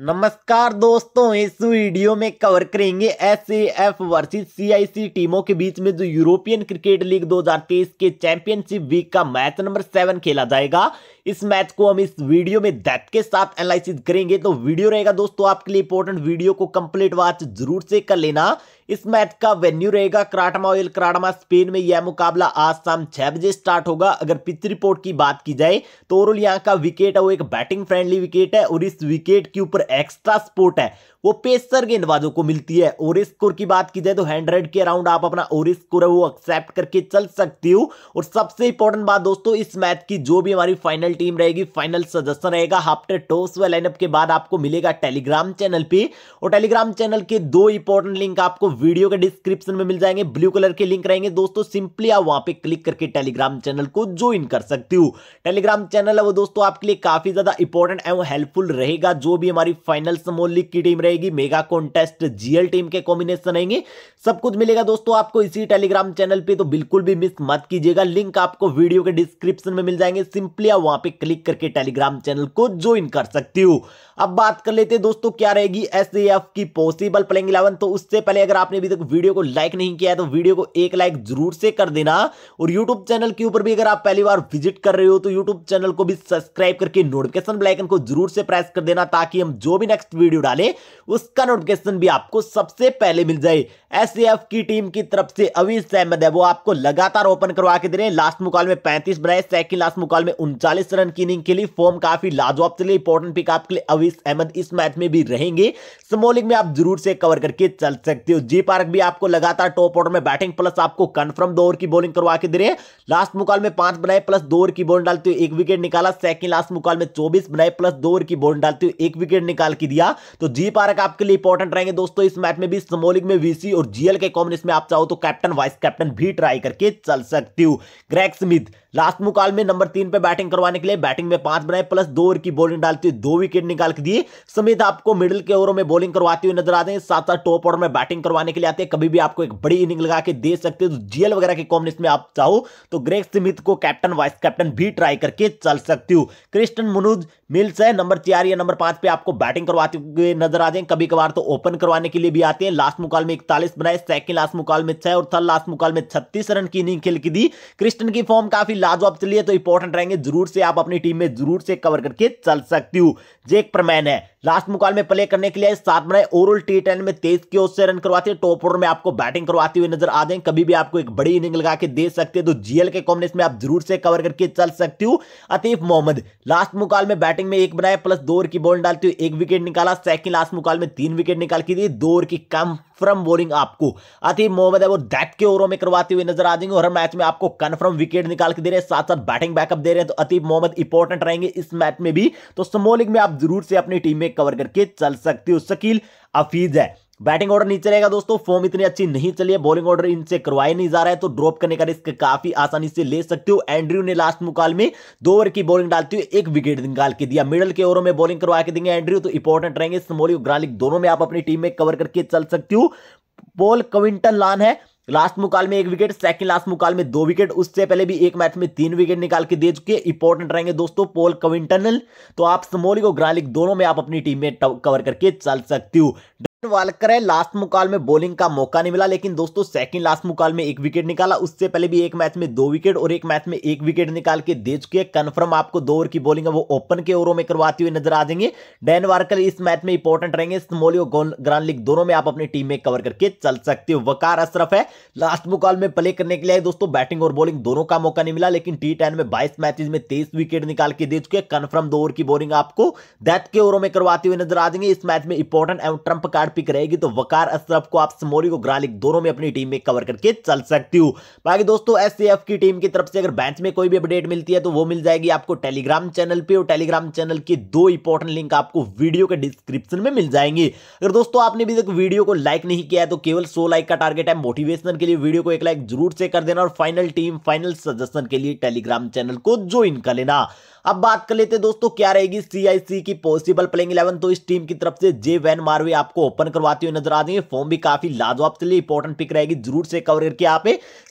नमस्कार दोस्तों इस वीडियो में कवर करेंगे एस एफ आई सीआईसी टीमों के बीच में जो यूरोपियन क्रिकेट लीग 2023 के चैंपियनशिप वीक का मैच नंबर सेवन खेला जाएगा इस मैच को हम इस वीडियो में डेप्थ के साथ एनालिसिस करेंगे तो वीडियो रहेगा दोस्तों आपके लिए इंपॉर्टेंट वीडियो को कंप्लीट वाच जरूर से कर लेना इस मैच का वेन्यू रहेगा क्राटमा ऑयल क्राटमा स्पेन में यह मुकाबला आज शाम छह बजे स्टार्ट होगा अगर पिच रिपोर्ट की बात की जाए तो ओवरऑल यहाँ का विकेट है वो एक बैटिंग फ्रेंडली विकेट है और इस विकेट के ऊपर एक्स्ट्रा स्पोर्ट है वो पेसर गेंदबाजों को मिलती है और स्कोर की बात की जाए तो हंड्रेड के अराउंड आप अपना और स्कोर है वो एक्सेप्ट करके चल सकती हो और सबसे इंपॉर्टेंट बात दोस्तों इस मैच की जो भी हमारी फाइनल टीम रहेगी फाइनल सजेशन रहेगा हाफ्टर टॉस व लाइनअप के बाद आपको मिलेगा टेलीग्राम चैनल पे और टेलीग्राम चैनल के दो इंपॉर्टेंट लिंक आपको वीडियो के डिस्क्रिप्शन में मिल जाएंगे ब्लू कलर के लिंक रहेंगे दोस्तों सिंपली आप वहां पे क्लिक करके टेलीग्राम चैनल को ज्वाइन कर सकते हो टेलीग्राम चैनल है वो दोस्तों आपके लिए काफी ज्यादा इंपॉर्टेंट एवं हेल्पफुल रहेगा जो भी हमारी फाइनल समोल लीग की टीम रहेगी मेगा कॉन्टेस्ट जीएल टीम के कॉम्बिनेशन रहेंगे सब कुछ मिलेगा दोस्तों आपको इसी टेलीग्राम चैनल पर तो बिल्कुल भी मिस मत कीजिएगा लिंक आपको वीडियो के डिस्क्रिप्शन में मिल जाएंगे सिंपली आप वहां पर क्लिक करके टेलीग्राम चैनल को ज्वाइन कर सकती हो अब बात कर लेते हैं दोस्तों क्या रहेगी एस की पॉसिबल प्लेइंग इलेवन तो उससे पहले अगर आपने अभी तक वीडियो को लाइक नहीं किया है तो वीडियो को एक लाइक जरूर से कर देना और यूट्यूब चैनल के ऊपर भी अगर आप पहली बार विजिट कर रहे हो तो यूट्यूब चैनल को भी सब्सक्राइब करके नोटिफिकेशन बेलाइकन को जरूर से प्रेस कर देना ताकि हम जो भी नेक्स्ट वीडियो डालें उसका नोटिफिकेशन भी आपको सबसे पहले मिल जाए एस की टीम की तरफ से अभी सहमत है वो आपको लगातार ओपन करवा के दे रहे हैं लास्ट मुकाल में पैंतीस बनाए सेकंड लास्ट मुकाल में उनचालीस रन की इनिंग के लिए फॉर्म काफी लाजवाब चले इंपॉर्टेंट पिक आपके लिए अवीज अहमद इस मैच में भी रहेंगे स्मोलिंग में आप जरूर से कवर करके चल सकते हो जी पार्क भी आपको लगातार टॉप ऑर्डर में बैटिंग प्लस आपको कंफर्म दो ओवर की बॉलिंग करवा के दे रहे हैं लास्ट मुकाल में पांच बनाए प्लस दो ओवर की बॉल डालते हुए एक विकेट निकाला सेकंड लास्ट मुकाल में चौबीस बनाए प्लस दो ओवर की बॉल डालते हुए एक विकेट निकाल के दिया तो जी पार्क आपके लिए इंपॉर्टेंट रहेंगे दोस्तों इस मैच में भी समोलिक में वीसी और जीएल के कॉम्बिनेशन में आप चाहो तो कैप्टन वाइस कैप्टन भी ट्राई करके चल सकती हूँ ग्रैक स्मिथ लास्ट मुकाल में नंबर तीन पे बैटिंग करवाने के लिए बैटिंग में पांच बनाए प्लस दो ओवर की बॉलिंग डालते हुए दो विकेट निकाल के दिए समेत आपको मिडिल के ओवरों में बॉलिंग करवाते हुए नजर आते हैं साथ साथ टॉप ओवर में बैटिंग करवाने कमाने के लिए आते हैं कभी भी आपको एक बड़ी इनिंग लगा के दे सकते हो तो जीएल वगैरह के कॉम्बिनेशन में आप चाहो तो ग्रेग स्मिथ को कैप्टन वाइस कैप्टन भी ट्राई करके चल सकती हूँ क्रिस्टन मुनुज मिल्स है नंबर चार या नंबर पांच पे आपको बैटिंग करवाते हुए नजर आ जाए कभी कभार तो ओपन करवाने के लिए भी आते हैं लास्ट मुकाल में इकतालीस बनाए सेकंड लास्ट मुकाल में छह और थर्ड लास्ट मुकाल में छत्तीस रन की इनिंग खेल की दी क्रिस्टन की फॉर्म काफी लाजवाब चली है तो इंपॉर्टेंट रहेंगे जरूर से आप अपनी टीम में जरूर से कवर करके चल सकती हूँ जेक प्रमैन है लास्ट मुकाल में प्ले करने के लिए सात बनाए ओवरऑल टी टेन में तेज की ओर से रन करवाते हैं टॉप ओवर में आपको बैटिंग करवाते हुए नजर आ जाए कभी भी आपको एक बड़ी इनिंग लगा के दे सकते हैं तो जीएल के कॉम्बिनेशन में आप जरूर से कवर करके चल सकते हो अतीफ मोहम्मद लास्ट मुकाल में बैटिंग में एक बनाया प्लस दो ओवर की बॉल डालते हुए एक विकेट निकाला सेकंड लास्ट मुकाल में तीन विकेट निकाल के दिए दो ओवर की कम कन्फर्म बोलिंग आपको अति मोहम्मद है वो के ओवरों में करवाते हुए नजर आ जाएंगे और हर मैच में आपको कन्फर्म विकेट निकाल के दे रहे हैं साथ साथ बैटिंग बैकअप दे रहे हैं तो अति मोहम्मद इंपॉर्टेंट रहेंगे इस मैच में भी तो स्मॉलिंग में आप जरूर से अपनी टीम में कवर करके चल सकते हो शकील अफीज है बैटिंग ऑर्डर नीचे रहेगा दोस्तों फॉर्म इतनी अच्छी नहीं चली है बॉलिंग ऑर्डर इनसे करवाया नहीं जा रहा है तो ड्रॉप करने का रिस्क काफी आसानी से ले सकते हो एंड्रयू ने लास्ट मुकाल में दो ओवर की बॉलिंग डालते हुए एक विकेट निकाल के दिया मिडल के ओवरों में बॉलिंग करवा के देंगे एंड्रयू तो इंपॉर्टेंट रहेंगे स्मोली ग्रालिक दोनों में आप अपनी टीम में कवर करके चल सकती हो पॉल क्विंटन लान है लास्ट मुकाल में एक विकेट सेकंड लास्ट मुकाल में दो विकेट उससे पहले भी एक मैच में तीन विकेट निकाल के दे चुके इंपॉर्टेंट रहेंगे दोस्तों पोल कविंटन तो आप स्मोलिक और ग्रालिक दोनों में आप अपनी टीम में कवर करके चल सकती हो वालकर है लास्ट मुकाल में बॉलिंग का मौका नहीं मिला लेकिन दोस्तों सेकंड लास्ट मुकाल में एक विकेट निकाला उससे पहले भी एक मैच में दो विकेट और एक मैच में एक विकेट निकाल के दे चुके हैं कन्फर्म आपको दो ओवर की बॉलिंग है वो ओपन के ओवरों में करवाती हुई नजर आ जाएंगे डैन वालकर इस मैच में इंपॉर्टेंट रहेंगे स्मोली और ग्रांड लीग दोनों में आप अपनी टीम में कवर करके चल सकते हो वकार अशरफ है लास्ट मुकाल में प्ले करने के लिए दोस्तों बैटिंग और बॉलिंग दोनों का मौका नहीं मिला लेकिन टी में बाईस मैचेज में तेईस विकेट निकाल के दे चुके हैं कन्फर्म दो ओवर की बॉलिंग आपको डेथ के ओवरों में करवाती हुई नजर आ जाएंगे इस मैच में इंपॉर्टेंट एवं ट्रंप कार्ड पिक रहेगी तो वकार अशरफ को आप समोरी को ग्रालिक दोनों में अपनी टीम में कवर करके चल सकती हूँ बाकी दोस्तों एस की टीम की तरफ से अगर बैच में कोई भी अपडेट मिलती है तो वो मिल जाएगी आपको टेलीग्राम चैनल पर और टेलीग्राम चैनल की दो इंपॉर्टेंट लिंक आपको वीडियो के डिस्क्रिप्शन में मिल जाएंगी अगर दोस्तों आपने अभी तक वीडियो को लाइक नहीं किया है तो केवल सो लाइक का टारगेट है मोटिवेशन के लिए वीडियो को एक लाइक जरूर से कर देना और फाइनल टीम फाइनल सजेशन के लिए टेलीग्राम चैनल को ज्वाइन कर लेना अब बात कर लेते हैं दोस्तों क्या रहेगी सीआईसी की पॉसिबल प्लेइंग इलेवन तो इस टीम की तरफ से जे वैन मार्वे आपको ओपन करवाती हुई नजर आ रही है फॉर्म भी काफी लाजवाब चलिए इंपॉर्टेंट पिक रहेगी जरूर से कवर करके आप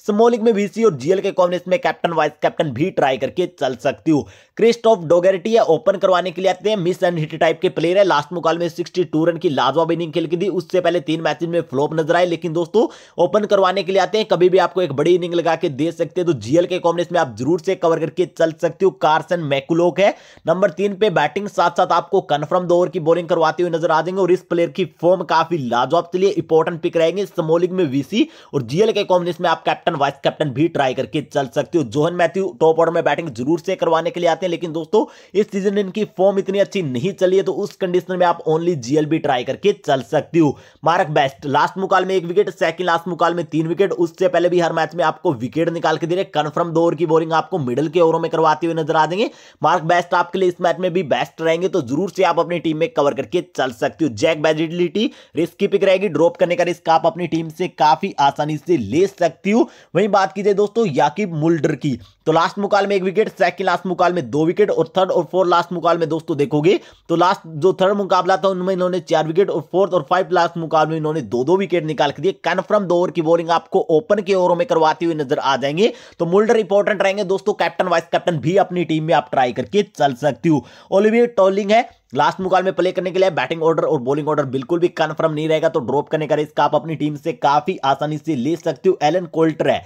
स्मोलिक में बीसी और जीएल के कॉम्बिनेशन में कैप्टन वाइस कैप्टन भी ट्राई करके चल सकती हूँ क्रिस्टॉफ डोगेटी है ओपन करवाने के लिए आते हैं मिस एंड हिट टाइप के प्लेयर है लास्ट मुकाल में सिक्सटी रन की लाजवाब इनिंग खेल की दी उससे पहले तीन मैच में फ्लोप नजर आए लेकिन दोस्तों ओपन करवाने के लिए आते हैं कभी भी आपको एक बड़ी इनिंग लगा के दे सकते हैं तो जीएल के कॉम्बिनेशन में आप जरूर से कवर करके चल सकते हो कार्सन मैकुलोक है नंबर तीन पे बैटिंग साथ साथ आपको कन्फर्म दो ओवर की बॉलिंग करवाते हुए नजर आ जाएंगे और इस प्लेयर की फॉर्म काफी लाजवाब के लिए इंपॉर्टेंट पिक रहेंगे समोलिंग में वीसी और जीएल के कॉम्बिनेशन में आप कैप्टन वाइस कैप्टन भी ट्राई करके चल सकते हो जोहन मैथ्यू टॉप ऑर्डर में बैटिंग जरूर से करवाने के लिए आते हैं लेकिन दोस्तों इस सीजन इनकी फॉर्म इतनी अच्छी नहीं चली है तो उस कंडीशन में आप ओनली जीएल भी ट्राई करके चल सकते हो मार्क बेस्ट लास्ट मुकाल में एक विकेट सेकंड लास्ट मुकाल में तीन विकेट उससे पहले भी हर मैच में आपको विकेट निकाल के दे रहे कन्फर्म दो ओवर की बॉलिंग आपको मिडिल के ओवरों में करवाते हुए नजर आ देंगे मार्क बेस्ट आपके लिए इस मैच में भी बेस्ट रहेंगे तो जरूर से आप अपनी टीम में कवर करके चल सकते हो जैक बेजिलिटी रिस्क की पिक रहेगी ड्रॉप करने का रिस्क आप अपनी टीम से काफी आसानी से ले सकती हो वहीं बात की जाए दोस्तों याकिब मुल्डर की तो लास्ट मुकाल में एक विकेट सेकंड लास्ट मुकाल में दो विकेट और थर्ड और फोर्थ लास्ट मुकाल में दोस्तों देखोगे तो लास्ट जो थर्ड मुकाबला था उनमें इन्होंने चार विकेट और फोर्थ और फाइव लास्ट मुकाल में इन्होंने दो दो विकेट निकाल के दिए कन्फर्म दो ओवर की बॉलिंग आपको ओपन के ओवरों में करवाते हुए नजर आ जाएंगे तो मुल्डर इंपॉर्टेंट रहेंगे दोस्तों कैप्टन वाइस कैप्टन भी अपनी टीम में आप ट्राई ट्राई करके चल सकती हूँ ओलिवियर टॉलिंग है लास्ट मुकाल में प्ले करने के लिए बैटिंग ऑर्डर और बॉलिंग ऑर्डर बिल्कुल भी कन्फर्म नहीं रहेगा तो ड्रॉप करने का रिस्क आप अपनी टीम से काफी आसानी से ले सकते हो एलन कोल्टर है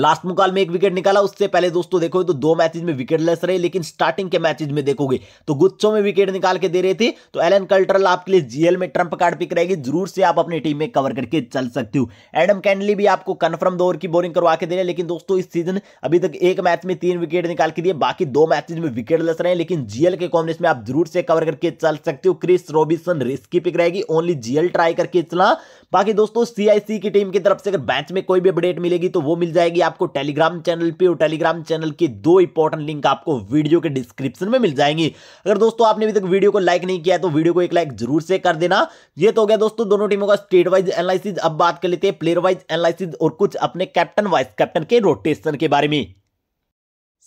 लास्ट मुकाल में एक विकेट निकाला उससे पहले दोस्तों देखोगे तो दो मैचेज में विकेट लेस रहे लेकिन स्टार्टिंग के मैचेज में देखोगे तो गुच्छों में विकेट निकाल के दे रहे थे तो एलन कल्टरल आपके लिए जीएल में ट्रंप कार्ड पिक रहेगी जरूर से आप अपनी टीम में कवर करके चल सकते हो एडम कैंडली भी आपको कन्फर्म दो ओवर की बोलिंग करवा के दे रहे लेकिन दोस्तों इस सीजन अभी तक एक मैच में तीन विकेट निकाल के दिए बाकी दो मैचेज में विकेट लेस रहे लेकिन जीएल के कॉम्बिनेशन में आप जरूर से कवर करके चल सकते हो क्रिस रॉबिसन रिस्की पिक रहेगी ओनली जीएल ट्राई करके चला बाकी दोस्तों सीआईसी की टीम की तरफ से अगर मैच में कोई भी अपडेट मिलेगी तो वो मिल जाएगी आपको टेलीग्राम चैनल पे और टेलीग्राम चैनल की दो इंपॉर्टेंट लिंक आपको वीडियो के डिस्क्रिप्शन में मिल जाएंगी अगर दोस्तों आपने अभी तक वीडियो को लाइक नहीं किया तो वीडियो को एक लाइक जरूर से कर देना ये तो हो गया दोस्तों दोनों टीमों का स्टेट वाइज एनालिसिस अब बात कर लेते हैं प्लेयर वाइज एनालिसिस और कुछ अपने कैप्टन वाइस कैप्टन के रोटेशन के बारे में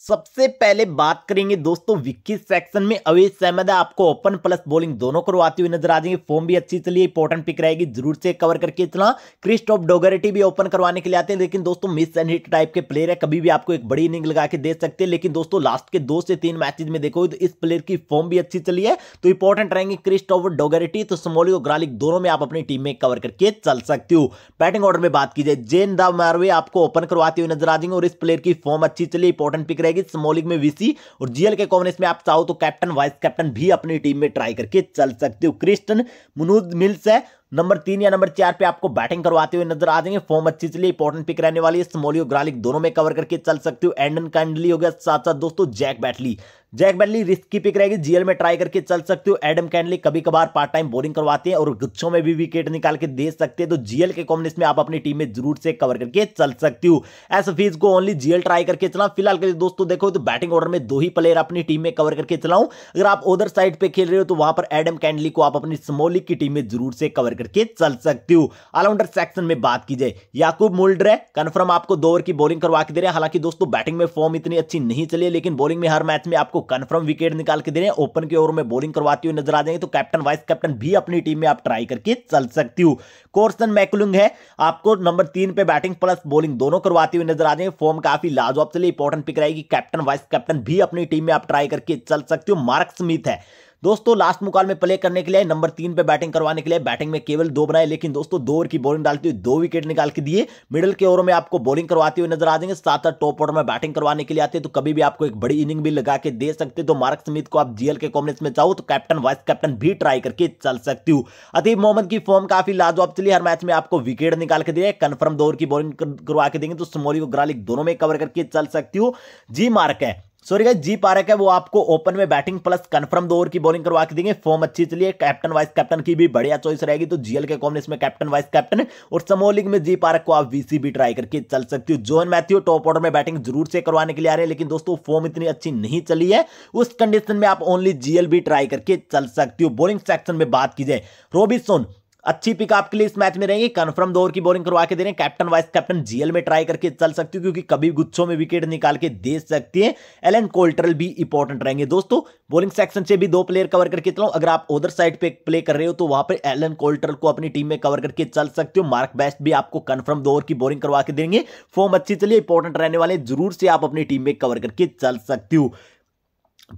सबसे पहले बात करेंगे दोस्तों विक्की सेक्शन में अवेश सहमद आपको ओपन प्लस बॉलिंग दोनों करवाती हुई नजर आ जाएंगे फॉर्म भी अच्छी चलिए इंपॉर्टेंट पिक रहेगी जरूर से कवर करके क्रिस्ट क्रिस्टॉफ डोगरेटी भी ओपन करवाने के लिए आते हैं लेकिन दोस्तों मिस एंड हिट टाइप के प्लेयर है कभी भी आपको एक बड़ी इनिंग लगा के दे सकते हैं लेकिन दोस्तों लास्ट के दो से तीन मैचेज में देखो तो इस प्लेयर की फॉर्म भी अच्छी चली है तो इंपॉर्टेंट रहेंगे क्रिस्टॉफ डोगरेटी तो समोली और ग्रालिक दोनों में आप अपनी टीम में कवर करके चल सकते हो बैटिंग ऑर्डर में बात की जाए जेन दाव मारवे आपको ओपन करवाते हुए नजर आ जाएंगे और इस प्लेयर की फॉर्म अच्छी चली इंपॉर्टेंट पिक रहेगी रहेगी स्मोलिंग में वीसी और जीएल के कॉमनेस में आप चाहो तो कैप्टन वाइस कैप्टन भी अपनी टीम में ट्राई करके चल सकते हो क्रिस्टन मुनूद मिल्स है नंबर तीन या नंबर चार पे आपको बैटिंग करवाते हुए नजर आ जाएंगे फॉर्म अच्छी चलिए इंपॉर्टेंट पिक रहने वाली है स्मोली और ग्रालिक दोनों में कवर करके चल सकते हो एंडन कैंडली हो गया साथ साथ दोस्तों जैक बैटली जैक बेनली रिस्क की पिक रहेगी जीएल में ट्राई करके चल सकते हो एडम कैनली कभी कभार पार्ट टाइम बोरिंग करवाते हैं और गुच्छों में भी विकेट निकाल के दे सकते हैं तो जीएल के कॉम्बिनेशन में आप अपनी टीम में जरूर से कवर करके चल सकती हो ऐसा फीस को ओनली जीएल ट्राई करके चला फिलहाल के लिए दोस्तों देखो तो बैटिंग ऑर्डर में दो ही प्लेयर अपनी टीम में कवर करके चलाऊं अगर आप उधर साइड पर खेल रहे हो तो वहां पर एडम कैंडली को आप अपनी स्मोलिक की टीम में जरूर से कवर करके चल सकते हो ऑलराउंडर सेक्शन में बात की जाए याकूब मोल्डर है कन्फर्म आपको दो ओवर की बॉलिंग करवा के दे रहे हैं हालांकि दोस्तों बैटिंग में फॉर्म इतनी अच्छी नहीं चली लेकिन बॉलिंग में हर मैच में आपको कन्फर्म विकेट निकाल के दे रहे हैं ओपन के ओवर में बॉलिंग करवाती हुई नजर आ जाएंगे तो कैप्टन वाइस कैप्टन भी अपनी टीम में आप ट्राई करके चल सकती हूँ कोर्सन मैकुलुंग है आपको नंबर तीन पे बैटिंग प्लस बॉलिंग दोनों करवाती हुई नजर आ जाएंगे फॉर्म काफी लाजवाब चलिए इंपॉर्टेंट पिक रहेगी कैप्टन वाइस कैप्टन भी अपनी टीम में आप ट्राई करके चल सकती हूँ मार्क स्मिथ है दोस्तों लास्ट मुकाल में प्ले करने के लिए नंबर तीन पे बैटिंग करवाने के लिए बैटिंग में केवल दो बनाए लेकिन दोस्तों दो ओवर की बॉलिंग डालती हुई दो विकेट निकाल के दिए मिडिल के ओवर में आपको बॉलिंग करवाते हुए नजर आ जाएंगे साथ साथ टॉप ऑर्डर में बैटिंग करवाने के लिए आते तो कभी भी आपको एक बड़ी इनिंग भी लगा के दे सकते तो मार्क स्मिथ को आप जीएल के कॉम्बिनेशन में चाहो तो कैप्टन वाइस कैप्टन भी ट्राई करके चल सकती हूँ अतीब मोहम्मद की फॉर्म काफी लाजवाब चली हर मैच में आपको विकेट निकाल के दिए कन्फर्म दो ओवर की बॉलिंग करवा के देंगे तो स्मोली को ग्रालिक दोनों में कवर करके चल सकती हूँ जी मार्क है सॉरी गाइस जी पारक है वो आपको ओपन में बैटिंग प्लस कंफर्म दो ओवर की बॉलिंग करवा के देंगे फॉर्म अच्छी चलिए कैप्टन वाइस कैप्टन की भी बढ़िया चॉइस रहेगी तो जीएल के कॉम में कैप्टन वाइस कैप्टन और समोलिंग लीग में जी पारक को आप वीसी भी ट्राई करके चल सकती हो जोन मैथ्यू टॉप ऑर्डर में बैटिंग जरूर से करवाने के लिए आ रहे हैं लेकिन दोस्तों फॉर्म इतनी अच्छी नहीं चली है उस कंडीशन में आप ओनली जीएल भी ट्राई करके चल सकती हो बॉलिंग सेक्शन में बात की जाए रोबिसोन अच्छी पिक आपके लिए इस मैच में रहेंगे कन्फर्म दौर की बॉलिंग करवा के दे रहे हैं कैप्टन वाइस कैप्टन जीएल में ट्राई करके चल सकती है क्योंकि कभी गुच्छों में विकेट निकाल के दे सकती है एलन कोल्टरल भी इंपॉर्टेंट रहेंगे दोस्तों बॉलिंग सेक्शन से भी दो प्लेयर कवर करके चलो अगर आप उधर साइड पे प्ले कर रहे हो तो वहां पर एलन कोल्टरल को अपनी टीम में कवर करके चल सकते हो मार्क बेस्ट भी आपको कन्फर्म दौर की बॉलिंग करवा के देंगे फॉर्म अच्छी चलिए इंपॉर्टेंट रहने वाले जरूर से आप अपनी टीम में कवर करके चल सकती हो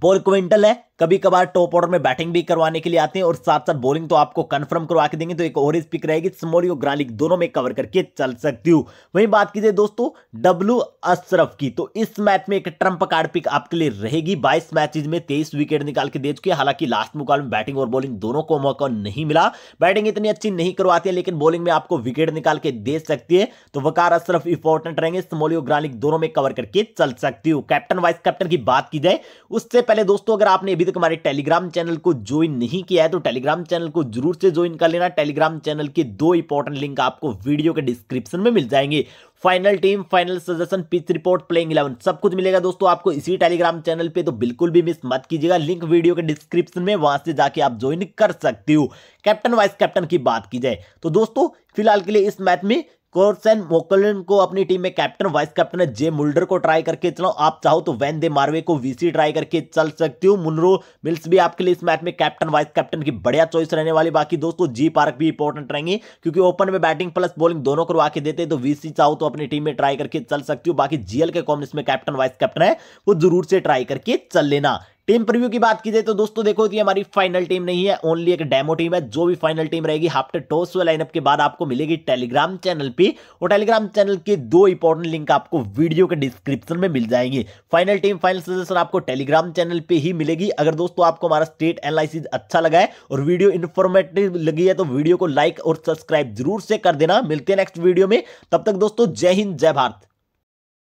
पोल क्विंटल है कभी कभार टॉप ऑर्डर में बैटिंग भी करवाने के लिए आते हैं और साथ साथ बॉलिंग तो आपको कंफर्म करवा के देंगे तो एक और पिक रहेगी स्मोली और ग्रालिक दोनों में कवर करके चल सकती हूँ वहीं बात कीजिए दोस्तों डब्ल्यू अशरफ की तो इस मैच में एक ट्रंप कार्ड पिक आपके लिए रहेगी बाईस मैचेज में तेईस विकेट निकाल के दे चुके हालांकि लास्ट मुकाबले में बैटिंग और बॉलिंग दोनों को मौका नहीं मिला बैटिंग इतनी अच्छी नहीं करवाती है लेकिन बॉलिंग में आपको विकेट निकाल के दे सकती है तो वकार अशरफ इंपॉर्टेंट रहेंगे स्मोली और ग्रालिक दोनों में कवर करके चल सकती हूँ कैप्टन वाइस कैप्टन की बात की जाए उससे पहले दोस्तों अगर आपने अभी तक हमारे टेलीग्राम चैनल को ज्वाइन नहीं किया है तो टेलीग्राम चैनल को जरूर से ज्वाइन कर लेना टेलीग्राम चैनल के दो इंपॉर्टेंट लिंक आपको वीडियो के डिस्क्रिप्शन में मिल जाएंगे final team final suggestion pitch report playing eleven सब कुछ मिलेगा दोस्तों आपको इसी टेलीग्राम चैनल पे तो बिल्कुल भी मिस मत कीजिएगा लिंक वीडियो के डिस्क्रिप्शन में वहां से जाके आप ज्वाइन कर सकते हो कैप्टन वाइस कैप्टन की बात की जाए तो दोस्तों फिलहाल के लिए इस मैच में कोर्सन मोकलिन को अपनी टीम में captain vice captain J Mulder को ट्राई करके चलो आप चाहो तो वैन दे मार्वे को वीसी ट्राई करके चल सकती हूँ मुनरो मिल्स भी आपके लिए इस मैच में कैप्टन वाइस कैप्टन की बढ़िया चॉइस रहने वाली बाकी दोस्तों जी पार्क भी इंपॉर्टेंट रहेंगे क्योंकि ओपन में बैटिंग प्लस बॉलिंग दोनों करवा के देते तो वीसी चाहो तो अपनी टीम में ट्राई करके चल सकती हूँ बाकी जीएल के कॉम्बिनेशन में कैप्टन वाइस कैप्टन है वो जरूर से ट्राई करके चल लेना टीम प्रीव्यू की बात की जाए तो दोस्तों देखो कि हमारी फाइनल टीम नहीं है ओनली एक डेमो टीम है जो भी फाइनल टीम रहेगी हाफ्टर टॉस वे लाइनअप के बाद आपको मिलेगी टेलीग्राम चैनल पे और टेलीग्राम चैनल के दो इंपॉर्टेंट लिंक आपको वीडियो के डिस्क्रिप्शन में मिल जाएंगे फाइनल टीम फाइनल सजेशन आपको टेलीग्राम चैनल पर ही मिलेगी अगर दोस्तों आपको हमारा स्टेट एनालिसिस अच्छा लगा है और वीडियो इन्फॉर्मेटिव लगी है तो वीडियो को लाइक और सब्सक्राइब जरूर से कर देना मिलते हैं नेक्स्ट वीडियो में तब तक दोस्तों जय हिंद जय भारत